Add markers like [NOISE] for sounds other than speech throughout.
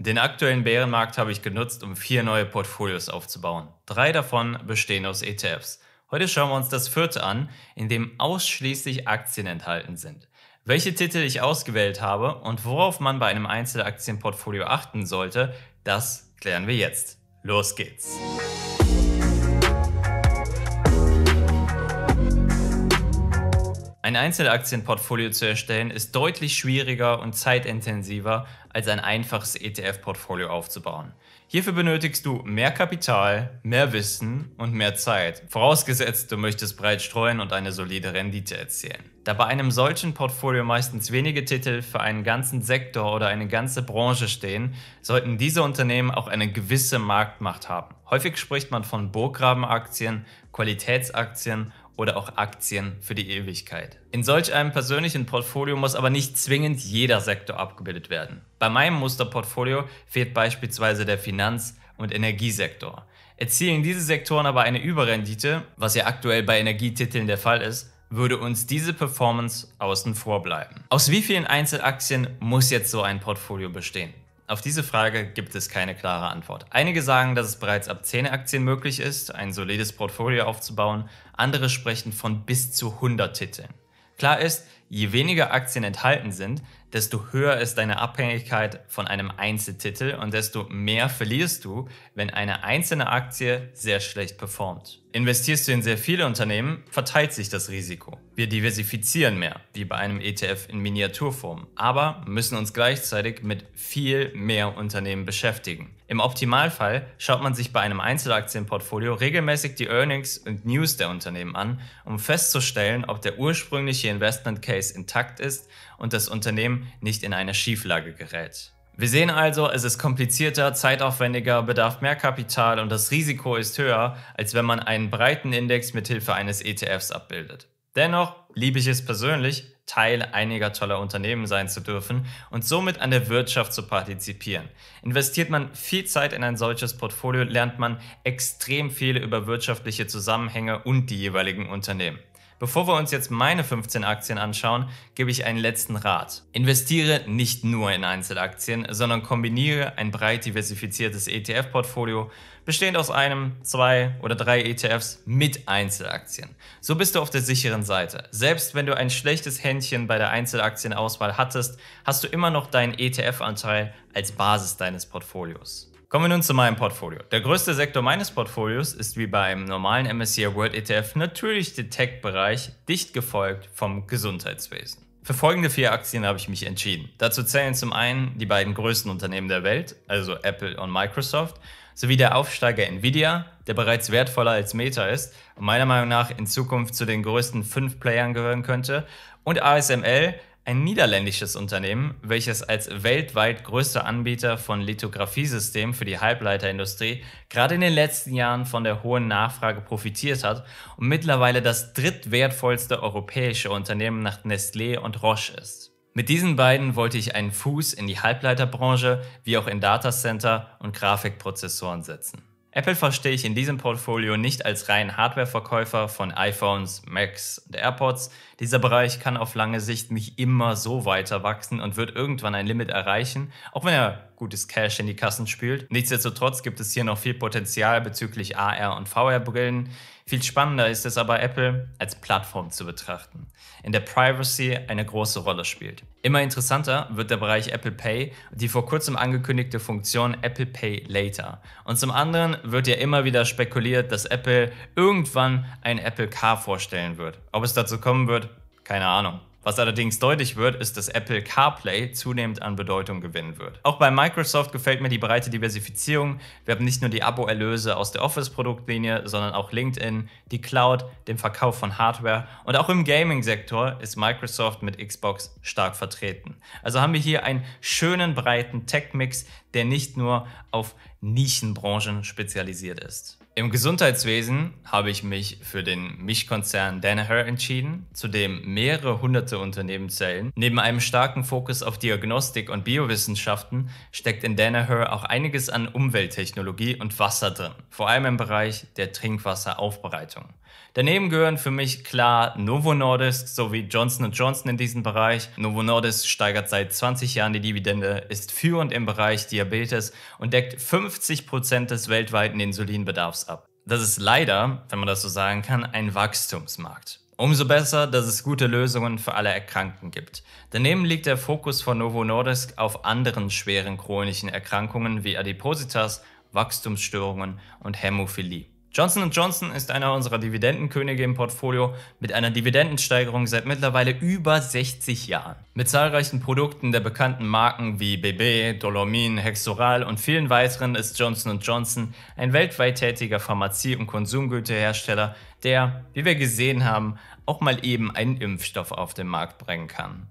Den aktuellen Bärenmarkt habe ich genutzt, um vier neue Portfolios aufzubauen. Drei davon bestehen aus ETFs. Heute schauen wir uns das vierte an, in dem ausschließlich Aktien enthalten sind. Welche Titel ich ausgewählt habe und worauf man bei einem Einzelaktienportfolio achten sollte, das klären wir jetzt. Los geht's! Ein Einzelaktienportfolio zu erstellen ist deutlich schwieriger und zeitintensiver als ein einfaches ETF-Portfolio aufzubauen. Hierfür benötigst du mehr Kapital, mehr Wissen und mehr Zeit, vorausgesetzt du möchtest breit streuen und eine solide Rendite erzielen. Da bei einem solchen Portfolio meistens wenige Titel für einen ganzen Sektor oder eine ganze Branche stehen, sollten diese Unternehmen auch eine gewisse Marktmacht haben. Häufig spricht man von Burggrabenaktien, Qualitätsaktien oder auch Aktien für die Ewigkeit. In solch einem persönlichen Portfolio muss aber nicht zwingend jeder Sektor abgebildet werden. Bei meinem Musterportfolio fehlt beispielsweise der Finanz- und Energiesektor. Erzielen diese Sektoren aber eine Überrendite, was ja aktuell bei Energietiteln der Fall ist, würde uns diese Performance außen vor bleiben. Aus wie vielen Einzelaktien muss jetzt so ein Portfolio bestehen? Auf diese Frage gibt es keine klare Antwort. Einige sagen, dass es bereits ab 10 Aktien möglich ist, ein solides Portfolio aufzubauen, andere sprechen von bis zu 100 Titeln. Klar ist, je weniger Aktien enthalten sind, desto höher ist deine Abhängigkeit von einem Einzeltitel und desto mehr verlierst du, wenn eine einzelne Aktie sehr schlecht performt. Investierst du in sehr viele Unternehmen, verteilt sich das Risiko. Wir diversifizieren mehr, wie bei einem ETF in Miniaturform, aber müssen uns gleichzeitig mit viel mehr Unternehmen beschäftigen. Im Optimalfall schaut man sich bei einem Einzelaktienportfolio regelmäßig die Earnings und News der Unternehmen an, um festzustellen, ob der ursprüngliche Investment Case intakt ist und das Unternehmen nicht in eine Schieflage gerät. Wir sehen also, es ist komplizierter, zeitaufwendiger, bedarf mehr Kapital und das Risiko ist höher, als wenn man einen breiten Index mithilfe eines ETFs abbildet. Dennoch liebe ich es persönlich, Teil einiger toller Unternehmen sein zu dürfen und somit an der Wirtschaft zu partizipieren. Investiert man viel Zeit in ein solches Portfolio, lernt man extrem viel über wirtschaftliche Zusammenhänge und die jeweiligen Unternehmen. Bevor wir uns jetzt meine 15 Aktien anschauen, gebe ich einen letzten Rat. Investiere nicht nur in Einzelaktien, sondern kombiniere ein breit diversifiziertes ETF-Portfolio bestehend aus einem, zwei oder drei ETFs mit Einzelaktien. So bist du auf der sicheren Seite. Selbst wenn du ein schlechtes Händchen bei der Einzelaktienauswahl hattest, hast du immer noch deinen ETF-Anteil als Basis deines Portfolios. Kommen wir nun zu meinem Portfolio. Der größte Sektor meines Portfolios ist wie beim normalen MSCI World ETF natürlich der Tech-Bereich, dicht gefolgt vom Gesundheitswesen. Für folgende vier Aktien habe ich mich entschieden. Dazu zählen zum einen die beiden größten Unternehmen der Welt, also Apple und Microsoft, sowie der Aufsteiger Nvidia, der bereits wertvoller als Meta ist und meiner Meinung nach in Zukunft zu den größten fünf Playern gehören könnte, und ASML, ein niederländisches Unternehmen, welches als weltweit größter Anbieter von Lithografiesystemen für die Halbleiterindustrie gerade in den letzten Jahren von der hohen Nachfrage profitiert hat und mittlerweile das drittwertvollste europäische Unternehmen nach Nestlé und Roche ist. Mit diesen beiden wollte ich einen Fuß in die Halbleiterbranche wie auch in Datacenter und Grafikprozessoren setzen. Apple verstehe ich in diesem Portfolio nicht als rein Hardwareverkäufer von iPhones, Macs und AirPods. Dieser Bereich kann auf lange Sicht nicht immer so weiter wachsen und wird irgendwann ein Limit erreichen, auch wenn er gutes Cash in die Kassen spült. Nichtsdestotrotz gibt es hier noch viel Potenzial bezüglich AR- und VR-Brillen. Viel spannender ist es aber, Apple als Plattform zu betrachten, in der Privacy eine große Rolle spielt. Immer interessanter wird der Bereich Apple Pay, und die vor kurzem angekündigte Funktion Apple Pay Later. Und zum anderen wird ja immer wieder spekuliert, dass Apple irgendwann ein Apple Car vorstellen wird. Ob es dazu kommen wird, keine Ahnung. Was allerdings deutlich wird, ist, dass Apple CarPlay zunehmend an Bedeutung gewinnen wird. Auch bei Microsoft gefällt mir die breite Diversifizierung. Wir haben nicht nur die Abo-Erlöse aus der Office-Produktlinie, sondern auch LinkedIn, die Cloud, den Verkauf von Hardware und auch im Gaming-Sektor ist Microsoft mit Xbox stark vertreten. Also haben wir hier einen schönen breiten Tech-Mix, der nicht nur auf Nischenbranchen spezialisiert ist. Im Gesundheitswesen habe ich mich für den mich Danaher entschieden, zu dem mehrere hunderte Unternehmen zählen. Neben einem starken Fokus auf Diagnostik und Biowissenschaften steckt in Danaher auch einiges an Umwelttechnologie und Wasser drin, vor allem im Bereich der Trinkwasseraufbereitung. Daneben gehören für mich klar Novo Nordisk sowie Johnson Johnson in diesen Bereich. Novo Nordisk steigert seit 20 Jahren die Dividende, ist führend im Bereich Diabetes und deckt 50% Prozent des weltweiten Insulinbedarfs ab. Das ist leider, wenn man das so sagen kann, ein Wachstumsmarkt. Umso besser, dass es gute Lösungen für alle Erkrankten gibt. Daneben liegt der Fokus von Novo Nordisk auf anderen schweren chronischen Erkrankungen wie Adipositas, Wachstumsstörungen und Hämophilie. Johnson Johnson ist einer unserer Dividendenkönige im Portfolio mit einer Dividendensteigerung seit mittlerweile über 60 Jahren. Mit zahlreichen Produkten der bekannten Marken wie BB, Dolomin, Hexoral und vielen weiteren ist Johnson Johnson ein weltweit tätiger Pharmazie- und Konsumgüterhersteller, der, wie wir gesehen haben, auch mal eben einen Impfstoff auf den Markt bringen kann.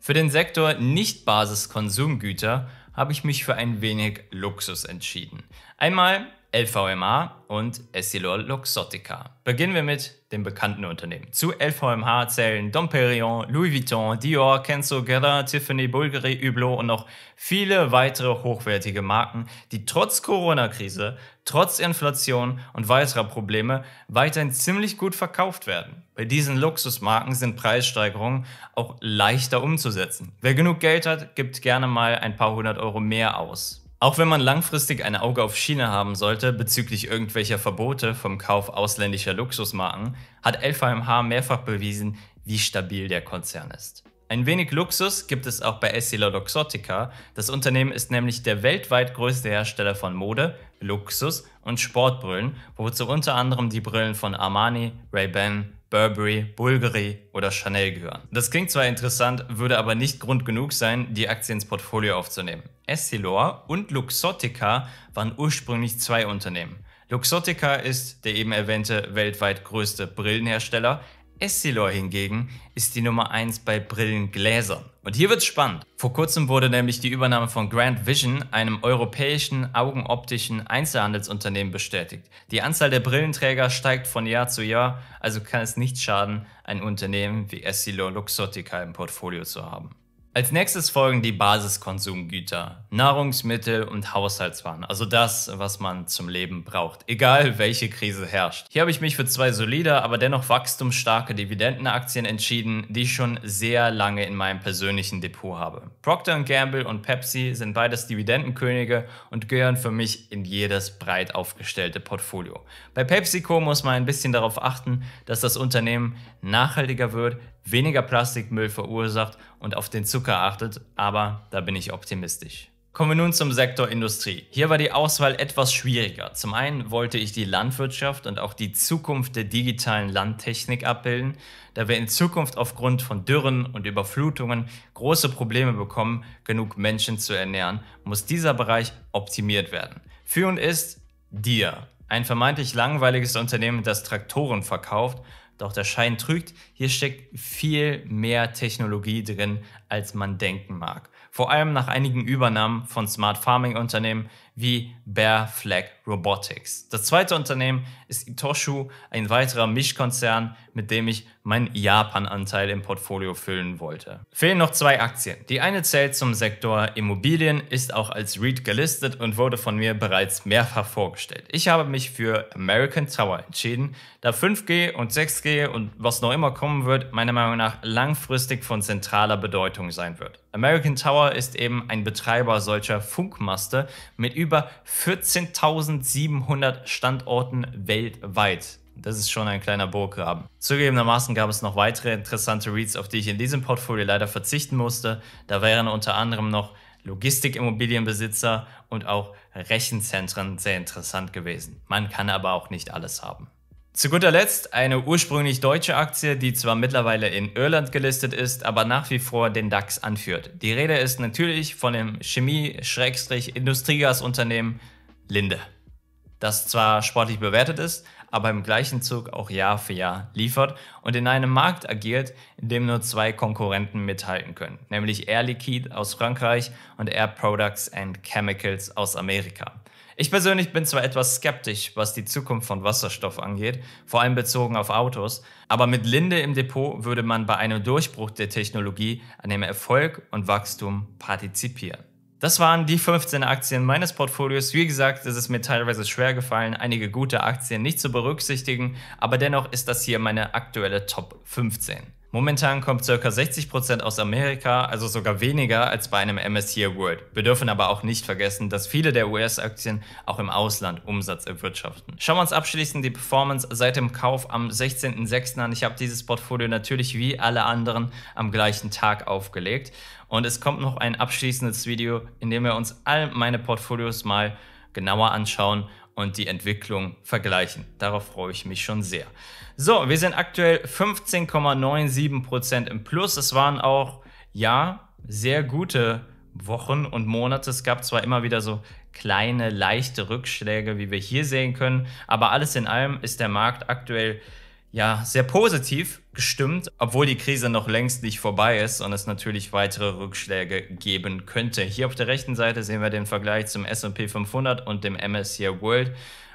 Für den Sektor Nicht-Basis-Konsumgüter habe ich mich für ein wenig Luxus entschieden. Einmal, LVMH und Essilor Luxottica. Beginnen wir mit den bekannten Unternehmen. Zu LVMH zählen Domperion, Louis Vuitton, Dior, Kenzo, Guerlain, Tiffany, Bulgari, Hublot und noch viele weitere hochwertige Marken, die trotz Corona-Krise, trotz Inflation und weiterer Probleme weiterhin ziemlich gut verkauft werden. Bei diesen Luxusmarken sind Preissteigerungen auch leichter umzusetzen. Wer genug Geld hat, gibt gerne mal ein paar hundert Euro mehr aus. Auch wenn man langfristig ein Auge auf China haben sollte bezüglich irgendwelcher Verbote vom Kauf ausländischer Luxusmarken, hat LVMH mehrfach bewiesen, wie stabil der Konzern ist. Ein wenig Luxus gibt es auch bei EssilorLuxottica. Das Unternehmen ist nämlich der weltweit größte Hersteller von Mode, Luxus und Sportbrillen, wozu unter anderem die Brillen von Armani, Ray-Ban Burberry, Bulgari oder Chanel gehören. Das klingt zwar interessant, würde aber nicht Grund genug sein, die Aktien ins Portfolio aufzunehmen. Essilor und Luxottica waren ursprünglich zwei Unternehmen. Luxottica ist der eben erwähnte weltweit größte Brillenhersteller. Essilor hingegen ist die Nummer 1 bei Brillengläsern. Und hier wird's spannend. Vor kurzem wurde nämlich die Übernahme von Grand Vision, einem europäischen augenoptischen Einzelhandelsunternehmen, bestätigt. Die Anzahl der Brillenträger steigt von Jahr zu Jahr, also kann es nicht schaden, ein Unternehmen wie Essilor Luxottica im Portfolio zu haben. Als nächstes folgen die Basiskonsumgüter, Nahrungsmittel und Haushaltswaren, also das, was man zum Leben braucht, egal welche Krise herrscht. Hier habe ich mich für zwei solide, aber dennoch wachstumsstarke Dividendenaktien entschieden, die ich schon sehr lange in meinem persönlichen Depot habe. Procter Gamble und Pepsi sind beides Dividendenkönige und gehören für mich in jedes breit aufgestellte Portfolio. Bei PepsiCo muss man ein bisschen darauf achten, dass das Unternehmen nachhaltiger wird, weniger Plastikmüll verursacht und auf den Zucker achtet, aber da bin ich optimistisch. Kommen wir nun zum Sektor Industrie. Hier war die Auswahl etwas schwieriger. Zum einen wollte ich die Landwirtschaft und auch die Zukunft der digitalen Landtechnik abbilden, da wir in Zukunft aufgrund von Dürren und Überflutungen große Probleme bekommen, genug Menschen zu ernähren, muss dieser Bereich optimiert werden. Führend ist Dir, ein vermeintlich langweiliges Unternehmen, das Traktoren verkauft, doch der Schein trügt, hier steckt viel mehr Technologie drin, als man denken mag. Vor allem nach einigen Übernahmen von Smart Farming Unternehmen wie Bear Flag Robotics. Das zweite Unternehmen ist Itoshu, ein weiterer Mischkonzern, mit dem ich meinen Japan-Anteil im Portfolio füllen wollte. Fehlen noch zwei Aktien. Die eine zählt zum Sektor Immobilien, ist auch als REIT gelistet und wurde von mir bereits mehrfach vorgestellt. Ich habe mich für American Tower entschieden, da 5G und 6G und was noch immer kommen wird, meiner Meinung nach langfristig von zentraler Bedeutung sein wird. American Tower ist eben ein Betreiber solcher Funkmaste mit über 14.700 Standorten weltweit. Das ist schon ein kleiner Burggraben. Zugegebenermaßen gab es noch weitere interessante Reads, auf die ich in diesem Portfolio leider verzichten musste. Da wären unter anderem noch Logistikimmobilienbesitzer und auch Rechenzentren sehr interessant gewesen. Man kann aber auch nicht alles haben. Zu guter Letzt eine ursprünglich deutsche Aktie, die zwar mittlerweile in Irland gelistet ist, aber nach wie vor den DAX anführt. Die Rede ist natürlich von dem Chemie-Industriegasunternehmen Linde, das zwar sportlich bewertet ist, aber im gleichen Zug auch Jahr für Jahr liefert und in einem Markt agiert, in dem nur zwei Konkurrenten mithalten können, nämlich Air Liquide aus Frankreich und Air Products and Chemicals aus Amerika. Ich persönlich bin zwar etwas skeptisch, was die Zukunft von Wasserstoff angeht, vor allem bezogen auf Autos, aber mit Linde im Depot würde man bei einem Durchbruch der Technologie an dem Erfolg und Wachstum partizipieren. Das waren die 15 Aktien meines Portfolios. Wie gesagt, es ist mir teilweise schwer gefallen, einige gute Aktien nicht zu berücksichtigen, aber dennoch ist das hier meine aktuelle Top 15. Momentan kommt ca. 60% aus Amerika, also sogar weniger als bei einem MSCI World. Wir dürfen aber auch nicht vergessen, dass viele der US-Aktien auch im Ausland Umsatz erwirtschaften. Schauen wir uns abschließend die Performance seit dem Kauf am 16.06. an. Ich habe dieses Portfolio natürlich wie alle anderen am gleichen Tag aufgelegt. Und es kommt noch ein abschließendes Video, in dem wir uns all meine Portfolios mal genauer anschauen und die Entwicklung vergleichen. Darauf freue ich mich schon sehr. So, wir sind aktuell 15,97% im Plus. Es waren auch, ja, sehr gute Wochen und Monate. Es gab zwar immer wieder so kleine, leichte Rückschläge, wie wir hier sehen können, aber alles in allem ist der Markt aktuell ja, sehr positiv gestimmt, obwohl die Krise noch längst nicht vorbei ist und es natürlich weitere Rückschläge geben könnte. Hier auf der rechten Seite sehen wir den Vergleich zum SP 500 und dem MSCI World.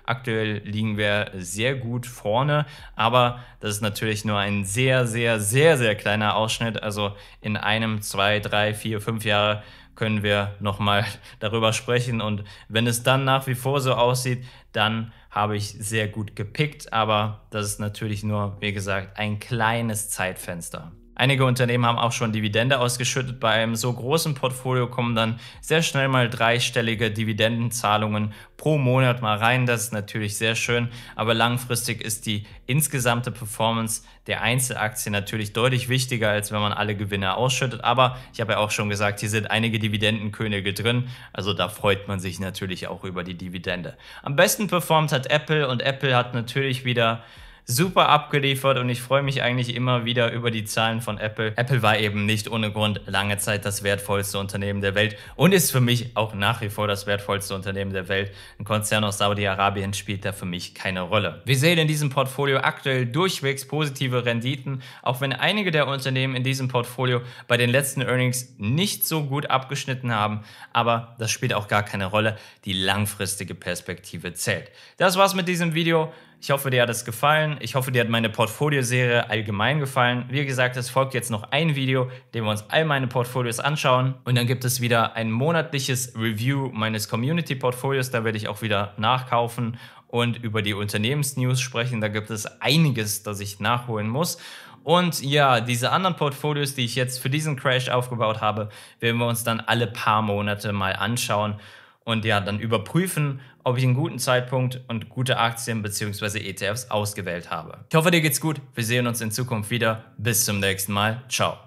Aktuell liegen wir sehr gut vorne, aber das ist natürlich nur ein sehr, sehr, sehr, sehr kleiner Ausschnitt. Also in einem, zwei, drei, vier, fünf Jahre können wir nochmal [LAUGHS] darüber sprechen und wenn es dann nach wie vor so aussieht, dann habe ich sehr gut gepickt, aber das ist natürlich nur, wie gesagt, ein kleines Zeitfenster. Einige Unternehmen haben auch schon Dividende ausgeschüttet. Bei einem so großen Portfolio kommen dann sehr schnell mal dreistellige Dividendenzahlungen pro Monat mal rein. Das ist natürlich sehr schön, aber langfristig ist die insgesamte Performance der Einzelaktie natürlich deutlich wichtiger, als wenn man alle Gewinne ausschüttet. Aber ich habe ja auch schon gesagt, hier sind einige Dividendenkönige drin. Also da freut man sich natürlich auch über die Dividende. Am besten performt hat Apple und Apple hat natürlich wieder super abgeliefert und ich freue mich eigentlich immer wieder über die Zahlen von Apple. Apple war eben nicht ohne Grund lange Zeit das wertvollste Unternehmen der Welt und ist für mich auch nach wie vor das wertvollste Unternehmen der Welt. Ein Konzern aus Saudi-Arabien spielt da für mich keine Rolle. Wir sehen in diesem Portfolio aktuell durchwegs positive Renditen, auch wenn einige der Unternehmen in diesem Portfolio bei den letzten Earnings nicht so gut abgeschnitten haben, aber das spielt auch gar keine Rolle. Die langfristige Perspektive zählt. Das war's mit diesem Video. Ich hoffe, dir hat es gefallen. Ich hoffe, dir hat meine Portfolioserie allgemein gefallen. Wie gesagt, es folgt jetzt noch ein Video, in dem wir uns all meine Portfolios anschauen. Und dann gibt es wieder ein monatliches Review meines Community-Portfolios. Da werde ich auch wieder nachkaufen und über die Unternehmensnews sprechen. Da gibt es einiges, das ich nachholen muss. Und ja, diese anderen Portfolios, die ich jetzt für diesen Crash aufgebaut habe, werden wir uns dann alle paar Monate mal anschauen und ja, dann überprüfen, ob ich einen guten Zeitpunkt und gute Aktien bzw. ETFs ausgewählt habe. Ich hoffe, dir geht's gut. Wir sehen uns in Zukunft wieder. Bis zum nächsten Mal. Ciao.